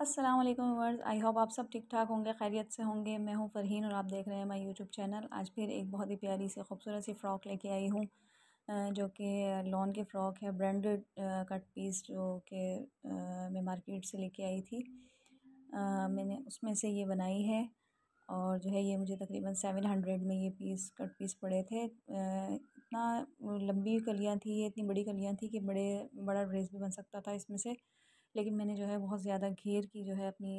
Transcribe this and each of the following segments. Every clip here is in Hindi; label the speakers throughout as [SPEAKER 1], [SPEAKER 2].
[SPEAKER 1] असलम वर्स आई होप आप सब ठीक ठाक होंगे खैरियत से होंगे मैं हूँ फ़रहीन और आप देख रहे हैं माई यूट्यूब चैनल आज फिर एक बहुत ही प्यारी सी खूबसूरत सी फ़्रॉक लेके आई हूँ जो कि लॉन की फ़्रॉक है ब्रांडेड कट पीस जो कि मैं मार्केट से लेके आई थी मैंने उसमें से ये बनाई है और जो है ये मुझे तकरीबन सेवन हंड्रेड में ये पीस कट पीस पड़े थे इतना लंबी कलियाँ थी इतनी बड़ी कलियाँ थी कि बड़े बड़ा ड्रेस भी बन सकता था इसमें से लेकिन मैंने जो है बहुत ज़्यादा घेर की जो है अपनी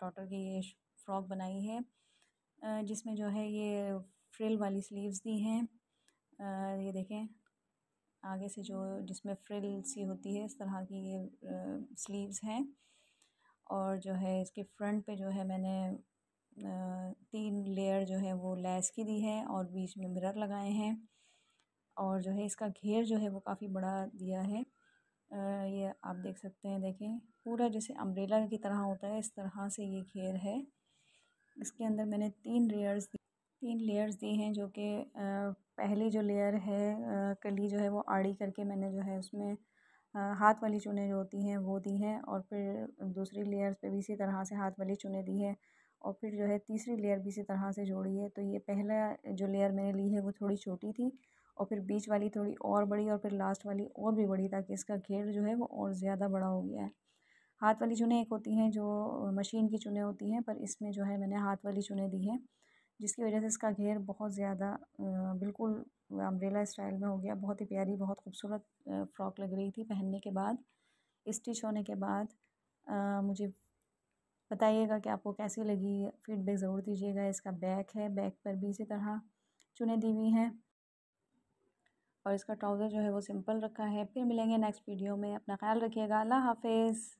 [SPEAKER 1] डॉटर की ये फ़्रॉक बनाई है जिसमें जो है ये फ्रिल वाली स्लीव्स दी हैं ये देखें आगे से जो जिसमें फ्रिल सी होती है इस तरह की ये स्लीव्स हैं और जो है इसके फ्रंट पे जो है मैंने तीन लेयर जो है वो लैस की दी है और बीच में मिरर लगाए हैं और जो है इसका घेर जो है वो काफ़ी बड़ा दिया है ये आप देख सकते हैं देखें पूरा जैसे अम्ब्रेला की तरह होता है इस तरह से ये घेर है इसके अंदर मैंने तीन लेयर्स तीन लेयर्स दी हैं जो कि पहली जो लेयर है कली जो है वो आड़ी करके मैंने जो है उसमें हाथ वाली चुने जो होती हैं वो दी हैं और फिर दूसरी लेयर्स पे भी इसी तरह से हाथ वाली चुने दी है और फिर जो है तीसरी लेयर भी इसी तरह से जोड़ी है तो ये पहला जो लेयर मैंने ली है वो थोड़ी छोटी थी और फिर बीच वाली थोड़ी और बड़ी और फिर लास्ट वाली और भी बड़ी ताकि इसका घेर जो है वो और ज़्यादा बड़ा हो गया है हाथ वाली चुने एक होती हैं जो मशीन की चुने होती हैं पर इसमें जो है मैंने हाथ वाली चुने दी हैं जिसकी वजह से इसका घेर बहुत ज़्यादा बिल्कुल अम्ब्रेला स्टाइल में हो गया बहुत ही प्यारी बहुत खूबसूरत फ्रॉक लग रही थी पहनने के बाद स्टिच होने के बाद आ, मुझे बताइएगा कि आपको कैसी लगी फीडबैक ज़रूर दीजिएगा इसका बैक है बैक पर भी इसी तरह चुने दी हुई हैं और इसका ट्राउज़र जो है वो सिंपल रखा है फिर मिलेंगे नेक्स्ट वीडियो में अपना ख्याल रखिएगा अल्लाह हाफिज़